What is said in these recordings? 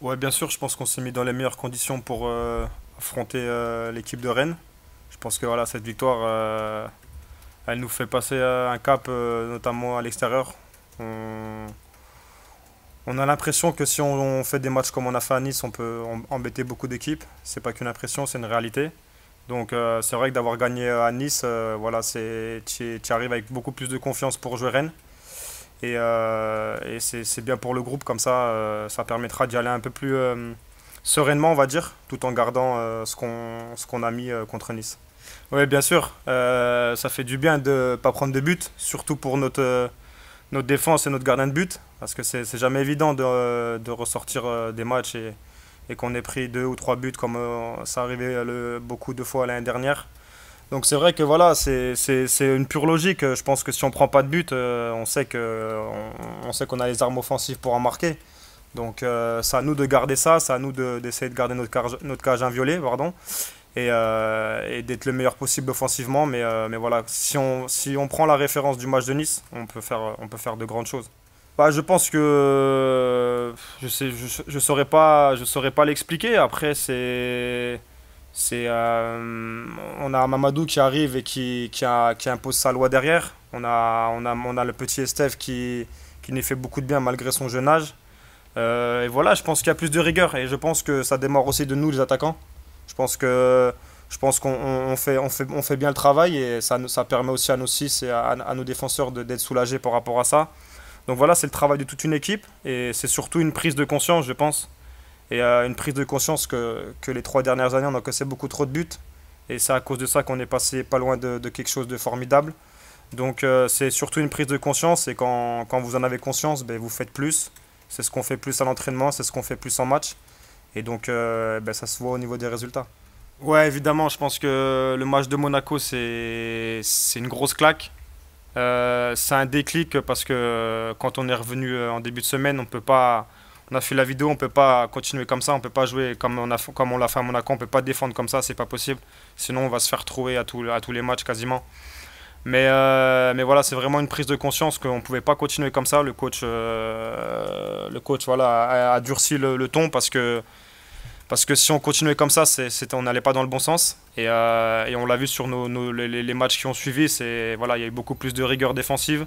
Ouais, bien sûr, je pense qu'on s'est mis dans les meilleures conditions pour euh, affronter euh, l'équipe de Rennes. Je pense que voilà, cette victoire, euh, elle nous fait passer un cap, notamment à l'extérieur. On, a l'impression que si on, fait des matchs comme on a fait à Nice, on peut embêter beaucoup d'équipes. C'est pas qu'une impression, c'est une réalité. Donc c'est vrai que d'avoir gagné à Nice, voilà, c'est tu arrives avec beaucoup plus de confiance pour jouer Rennes. Et, euh, c'est bien pour le groupe, comme ça, euh, ça permettra d'y aller un peu plus euh, sereinement, on va dire, tout en gardant ce qu'on a mis contre Nice. Oui, bien sûr, ça fait du bien de ne pas prendre de buts, surtout pour notre défense et notre gardien de but, parce que c'est jamais évident de, ressortir des matchs et, qu'on ait pris deux ou trois buts comme ça arrivait beaucoup de fois l'année dernière. Donc c'est vrai que voilà, c'est une pure logique. Je pense que si on prend pas de but, euh, que on sait qu'on a les armes offensives pour en marquer. Donc ça euh, c'est à nous de garder ça, c'est à nous d'essayer de, garder notre cage, notre cage inviolée, pardon, et, euh, d'être le meilleur possible offensivement. Mais, mais voilà, si on, si on prend la référence du match de Nice, on peut faire, on peut faire de grandes choses. Bah, je pense que je ne je, je saurais pas, je saurais pas l'expliquer. Après, c'est c'est, euh, on a Mamadou qui arrive et qui, qui, impose sa loi derrière. On a, on a, on a le petit Estef qui, qui nous fait beaucoup de bien malgré son jeune âge. Euh, et voilà, je pense qu'il y a plus de rigueur et je pense que ça démarre aussi de nous les attaquants. Je pense que je pense qu'on fait, on fait, on fait bien le travail et ça, ça permet aussi à nos 6 et à, à nos défenseurs d'être soulagés par rapport à ça. Donc voilà, c'est le travail de toute une équipe et c'est surtout une prise de conscience, je pense, et une prise de conscience que, que, les trois dernières années, on a cassé beaucoup trop de buts. Et c'est à cause de ça qu'on est passé pas loin de, de, quelque chose de formidable. Donc euh, c'est surtout une prise de conscience et quand, quand vous en avez conscience, ben, vous faites plus. C'est ce qu'on fait plus à l'entraînement, c'est ce qu'on fait plus en match. Et donc euh, ben, ça se voit au niveau des résultats. Ouais, évidemment, je pense que le match de Monaco, c'est une grosse claque. Euh, c'est un déclic parce que quand on est revenu en début de semaine, on ne peut pas on a fait la vidéo, on ne peut pas continuer comme ça, on ne peut pas jouer comme on a comme on l'a fait à Monaco, on peut pas défendre comme ça, c'est pas possible. Sinon, on va se faire trouver à, à tous les matchs quasiment. Mais, euh, mais voilà, c'est vraiment une prise de conscience qu'on ne pouvait pas continuer comme ça. Le coach, euh, le coach voilà, a, durci le, ton parce que, parce que si on continuait comme ça, c'est on n'allait pas dans le bon sens. Et, euh, on l'a vu sur nos, les, matchs qui ont suivi, voilà, il y a eu beaucoup plus de rigueur défensive.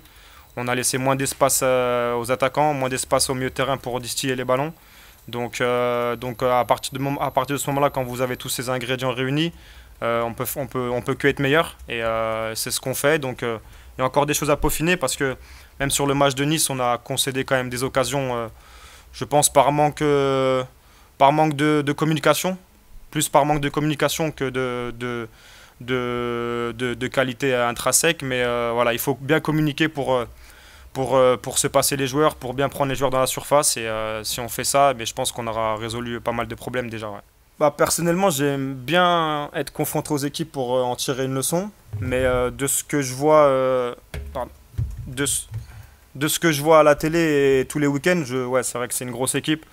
On a laissé moins d'espace euh, aux attaquants, moins d'espace au milieu de terrain pour distiller les ballons. Donc, euh, donc euh, à, partir de, à partir de ce moment-là, quand vous avez tous ces ingrédients réunis, on peut, peut, on peut que être meilleur. Et c'est ce qu'on fait. Donc, il y a encore des choses à peaufiner parce que même sur le match de Nice, on a concédé quand même des occasions, je pense, par manque, par manque de, communication plus par manque de communication que de, de, qualité intrinsèque. Mais voilà, il faut bien communiquer pour, pour, euh, pour se passer les joueurs, pour bien prendre les joueurs dans la surface. Et euh, si on fait ça, mais eh je pense qu'on aura résolu pas mal de problèmes déjà. Bah, personnellement, j'aime bien être confronté aux équipes pour euh, en tirer une leçon. Mais de ce que je vois. de, ce que je vois à la télé tous les week-ends, je, ouais, c'est vrai que c'est une grosse équipe.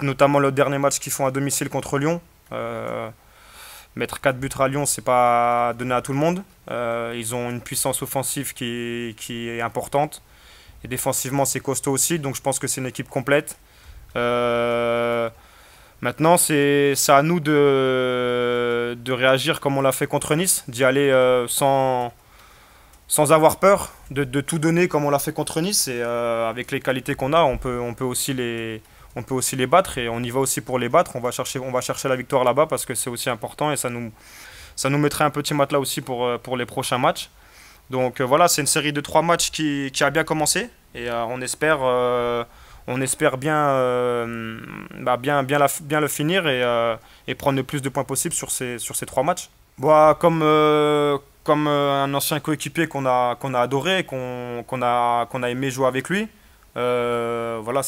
Notamment le dernier match qu'ils font à domicile contre Lyon. mettre 4 buts à Lyon, c'est pas donné à tout le monde. ils ont une puissance offensive qui, qui est importante. Et défensivement, c'est costaud aussi. Donc je pense que c'est une équipe complète. Euh, maintenant, c'est à nous de, de réagir comme on l'a fait contre Nice, d'y aller euh, sans, sans avoir peur, de, tout donner comme on l'a fait contre Nice. Et euh, avec les qualités qu'on a, on peut, on, peut aussi les, on peut aussi les battre. Et on y va aussi pour les battre. On va chercher, on va chercher la victoire là-bas parce que c'est aussi important et ça nous, ça nous mettrait un petit matelas aussi pour, pour les prochains matchs. Donc euh, voilà, c'est une série de trois matchs qui, a bien commencé et euh, on espère euh, on espère bien, bah, bien, bien, le finir et, prendre le plus de points possible sur ces, sur ces trois matchs. Bah, comme, comme un ancien coéquipier qu'on a, a adoré, qu'on a, qu'on a aimé jouer avec lui, voilà,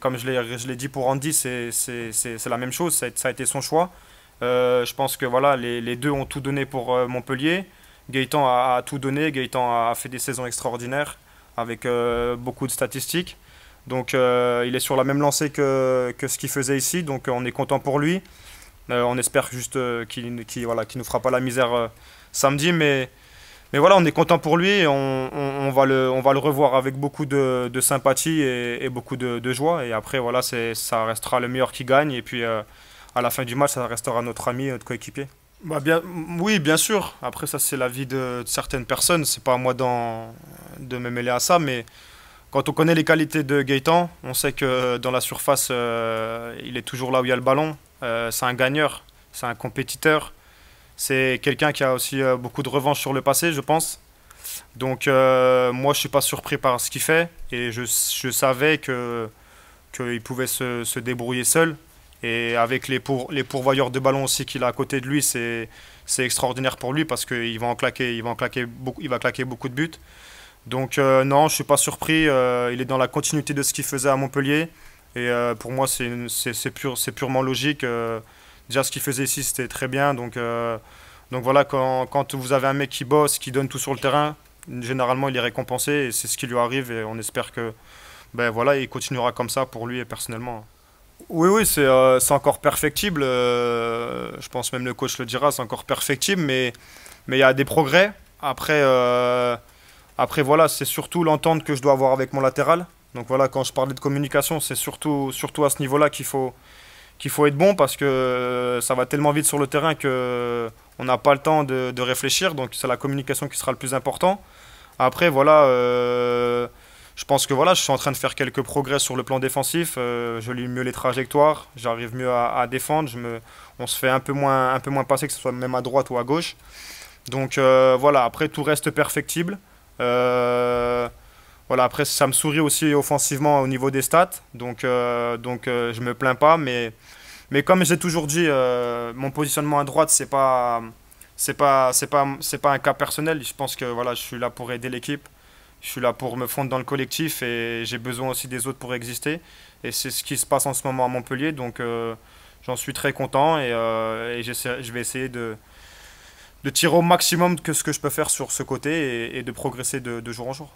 comme je l'ai dit pour Andy, c'est la même chose, ça a, été son choix. je pense que voilà, les, les, deux ont tout donné pour Montpellier. Gaëtan a, tout donné, Gaëtan a fait des saisons extraordinaires avec euh, beaucoup de statistiques. Donc euh, il est sur la même lancée que, ce qu'il faisait ici, donc on est content pour lui. Euh, on espère juste qu'il ne voilà, nous fera pas la misère samedi, mais, mais voilà, on est content pour lui on, va, le, on va le revoir avec beaucoup de, sympathie et, beaucoup de, joie. Et après, voilà, ça restera le meilleur qui gagne et puis à la fin du match, ça restera notre ami, notre coéquipier. Bah bien, oui, bien sûr. Après, ça, c'est l'avis de, certaines personnes. C'est pas à moi de me mêler à ça, mais quand on connaît les qualités de Gaëtan, on sait que euh, dans la surface, euh, il est toujours là où il y a le ballon. Euh, c'est un gagneur, c'est un compétiteur. C'est quelqu'un qui a aussi beaucoup de revanche sur le passé, je pense. Donc, moi, je suis pas surpris par ce qu'il fait. Et je, savais que qu'il pouvait se, débrouiller seul. Et avec les, pour, les pourvoyeurs de ballon aussi qu'il a à côté de lui, c'est extraordinaire pour lui parce qu'il va en claquer, va claquer beaucoup, il va claquer beaucoup de buts. Donc euh, non, je suis pas surpris. Euh, il est dans la continuité de ce qu'il faisait à Montpellier. Et euh, pour moi, c'est purement logique. déjà, ce qu'il faisait ici, c'était très bien. Donc, donc voilà, quand, vous avez un mec qui bosse, qui donne tout sur le terrain, généralement, il est récompensé. Et c'est ce qui lui arrive. Et on espère que ben, voilà, il continuera comme ça pour lui et personnellement. Oui, oui, c'est euh, encore perfectible. Euh, je pense même le coach le dira, c'est encore perfectible, mais mais il y a des progrès. Après, euh, après voilà, c'est surtout l'entente que je dois avoir avec mon latéral. Donc voilà, quand je parlais de communication, c'est surtout surtout à ce niveau-là qu'il faut qu'il faut être bon parce que ça va tellement vite sur le terrain que on n'a pas le temps de, de réfléchir. Donc c'est la communication qui sera le plus important. Après, voilà je pense que voilà, je suis en train de faire quelques progrès sur le plan défensif. Euh, je lis mieux les trajectoires, j'arrive mieux à, défendre. on se fait un peu moins, un peu moins passer, que ce soit même à droite ou à gauche. Donc euh, voilà, après tout reste perfectible. Euh, voilà, après ça me sourit aussi offensivement au niveau des stats. Donc, donc je me plains pas, mais, mais comme j'ai toujours dit, mon positionnement à droite, c'est pas. C'est pas, c'est, pas, c'est pas un cas personnel. Je pense que voilà, je suis là pour aider l'équipe je suis là pour me fondre dans le collectif et j'ai besoin aussi des autres pour exister. Et c'est ce qui se passe en ce moment à Montpellier, donc euh, j'en suis très content et, euh, je vais essayer de, de tirer au maximum que ce que je peux faire sur ce côté et, de progresser de jour en jour.